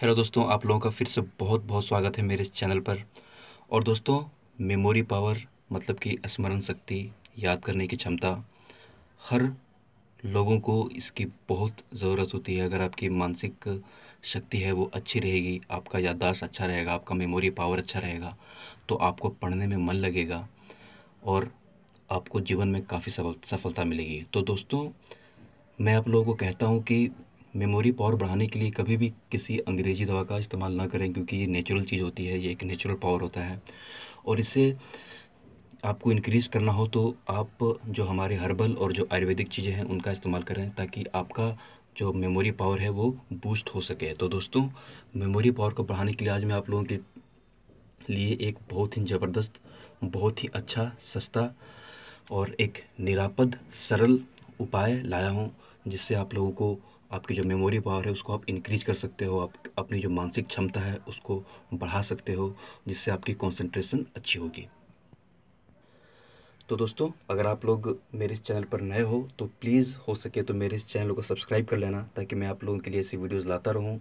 hello दोस्तों आप लोगों का फिर से बहुत बहुत स्वागत है मेरे इस चैनल पर और दोस्तों मेमोरी पावर मतलब कि स्मरण शक्ति याद करने की क्षमता हर लोगों को इसकी बहुत ज़रूरत होती है अगर आपकी मानसिक शक्ति है वो अच्छी रहेगी आपका याददाश्त अच्छा रहेगा आपका मेमोरी पावर अच्छा रहेगा तो आपको पढ़ने में मन लगेगा और आपको जीवन में काफ़ी सफलता मिलेगी तो दोस्तों मैं आप लोगों को कहता हूँ कि मेमोरी पावर बढ़ाने के लिए कभी भी किसी अंग्रेजी दवा का इस्तेमाल ना करें क्योंकि ये नेचुरल चीज़ होती है ये एक नेचुरल पावर होता है और इससे आपको इंक्रीज़ करना हो तो आप जो हमारे हर्बल और जो आयुर्वेदिक चीज़ें हैं उनका इस्तेमाल करें ताकि आपका जो मेमोरी पावर है वो बूस्ट हो सके तो दोस्तों मेमोरी पावर को बढ़ाने के लिए आज मैं आप लोगों के लिए एक बहुत ही ज़बरदस्त बहुत ही अच्छा सस्ता और एक निरापद सरल उपाय लाया हूँ जिससे आप लोगों को आपकी जो मेमोरी पावर है उसको आप इंक्रीज कर सकते हो आप अपनी जो मानसिक क्षमता है उसको बढ़ा सकते हो जिससे आपकी कॉन्सेंट्रेशन अच्छी होगी तो दोस्तों अगर आप लोग मेरे इस चैनल पर नए हो तो प्लीज़ हो सके तो मेरे इस चैनल को सब्सक्राइब कर लेना ताकि मैं आप लोगों के लिए ऐसी वीडियोज लाता रहूँ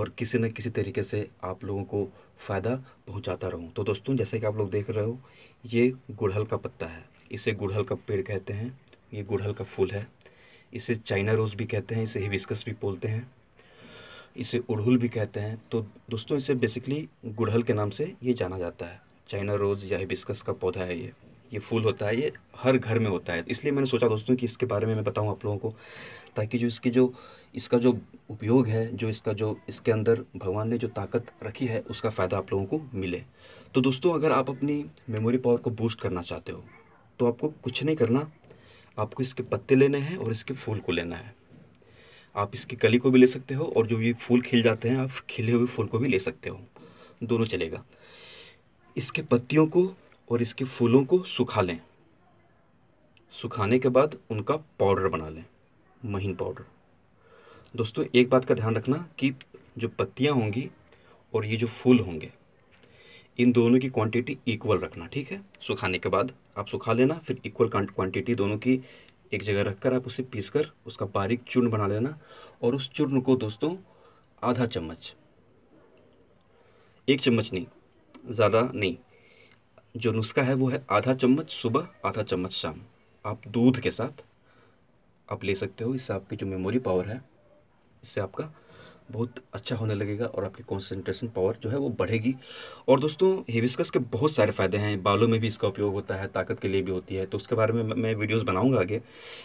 और किसी न किसी तरीके से आप लोगों को फ़ायदा पहुँचाता रहूँ तो दोस्तों जैसे कि आप लोग देख रहे हो ये गुड़हल का पत्ता है इसे गुड़हल का पेड़ कहते हैं ये गुड़हल का फूल है इसे चाइना रोज़ भी कहते हैं इसे हिबिस्कस भी बोलते हैं इसे उड़हुल भी कहते हैं तो दोस्तों इसे बेसिकली गुड़हल के नाम से ये जाना जाता है चाइना रोज़ या हिबिस्कस का पौधा है ये ये फूल होता है ये हर घर में होता है इसलिए मैंने सोचा दोस्तों कि इसके बारे में मैं बताऊँ आप लोगों को ताकि जो इसकी जो इसका जो उपयोग है जो इसका जो इसके अंदर भगवान ने जो ताकत रखी है उसका फ़ायदा आप लोगों को मिले तो दोस्तों अगर आप अपनी मेमोरी पावर को बूस्ट करना चाहते हो तो आपको कुछ नहीं करना आपको इसके पत्ते लेने हैं और इसके फूल को लेना है आप इसकी कली को भी ले सकते हो और जो ये फूल खिल जाते हैं आप खिले हुए फूल को भी ले सकते हो दोनों चलेगा इसके पत्तियों को और इसके फूलों को सुखा लें सुखाने के बाद उनका पाउडर बना लें महीन पाउडर दोस्तों एक बात का ध्यान रखना कि जो पत्तियाँ होंगी और ये जो फूल होंगे इन दोनों की क्वांटिटी इक्वल रखना ठीक है सुखाने के बाद आप सुखा लेना फिर इक्वल क्वांटिटी दोनों की एक जगह रखकर आप उसे पीस कर उसका बारीक चूर्ण बना लेना और उस चूर्ण को दोस्तों आधा चम्मच एक चम्मच नहीं ज़्यादा नहीं जो नुस्खा है वो है आधा चम्मच सुबह आधा चम्मच शाम आप दूध के साथ आप ले सकते हो इससे आपकी जो मेमोरी पावर है इससे आपका बहुत अच्छा होने लगेगा और आपकी कॉन्सेंट्रेशन पावर जो है वो बढ़ेगी और दोस्तों हिबिस्कस के बहुत सारे फ़ायदे हैं बालों में भी इसका उपयोग होता है ताकत के लिए भी होती है तो उसके बारे में मैं वीडियोस बनाऊंगा आगे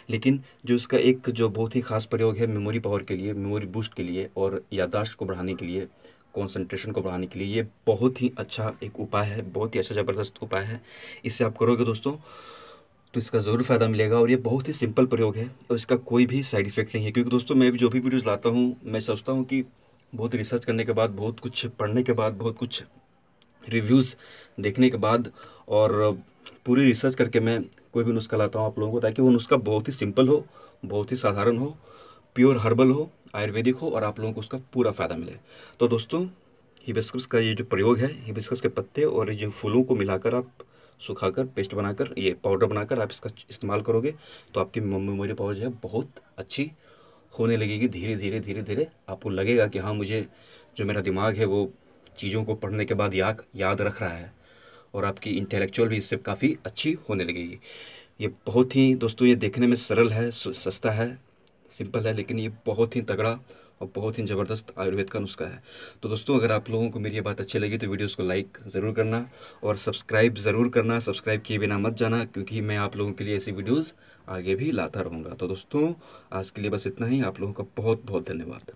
लेकिन जो इसका एक जो बहुत ही खास प्रयोग है मेमोरी पावर के लिए मेमोरी बूस्ट के लिए और यादाश्त को बढ़ाने के लिए कॉन्सेंट्रेशन को बढ़ाने के लिए ये बहुत ही अच्छा एक उपाय है बहुत ही अच्छा ज़बरदस्त उपाय है इससे आप करोगे दोस्तों तो इसका ज़रूर फ़ायदा मिलेगा और ये बहुत ही सिंपल प्रयोग है और इसका कोई भी साइड इफेक्ट नहीं है क्योंकि दोस्तों मैं भी जो भी वीडियोज़ लाता हूँ मैं सोचता हूँ कि बहुत रिसर्च करने के बाद बहुत कुछ पढ़ने के बाद बहुत कुछ रिव्यूज़ देखने के बाद और पूरी रिसर्च करके मैं कोई भी नुस्खा लाता हूँ आप लोगों को ताकि वो नुस्खा बहुत ही सिंपल हो बहुत ही साधारण हो प्योर हर्बल हो आयुर्वेदिक हो और आप लोगों को उसका पूरा फ़ायदा मिले तो दोस्तों हिबिस्कस का ये जो प्रयोग है हिबिस्कस के पत्ते और ये जो फूलों को मिलाकर आप सुखाकर पेस्ट बनाकर ये पाउडर बनाकर आप इसका इस्तेमाल करोगे तो आपकी मेमोरी पावर जो है बहुत अच्छी होने लगेगी धीरे धीरे धीरे धीरे आपको लगेगा कि हाँ मुझे जो मेरा दिमाग है वो चीज़ों को पढ़ने के बाद याद याद रख रहा है और आपकी इंटेलेक्चुअल भी इससे काफ़ी अच्छी होने लगेगी ये बहुत ही दोस्तों ये देखने में सरल है सस्ता है सिंपल है लेकिन ये बहुत ही तगड़ा और बहुत ही ज़बरदस्त आयुर्वेद का नुस्खा है तो दोस्तों अगर आप लोगों को मेरी ये बात अच्छी लगी तो वीडियोस को लाइक ज़रूर करना और सब्सक्राइब ज़रूर करना सब्सक्राइब किए बिना मत जाना क्योंकि मैं आप लोगों के लिए ऐसी वीडियोज़ आगे भी लाता रहूँगा तो दोस्तों आज के लिए बस इतना ही आप लोगों का बहुत बहुत धन्यवाद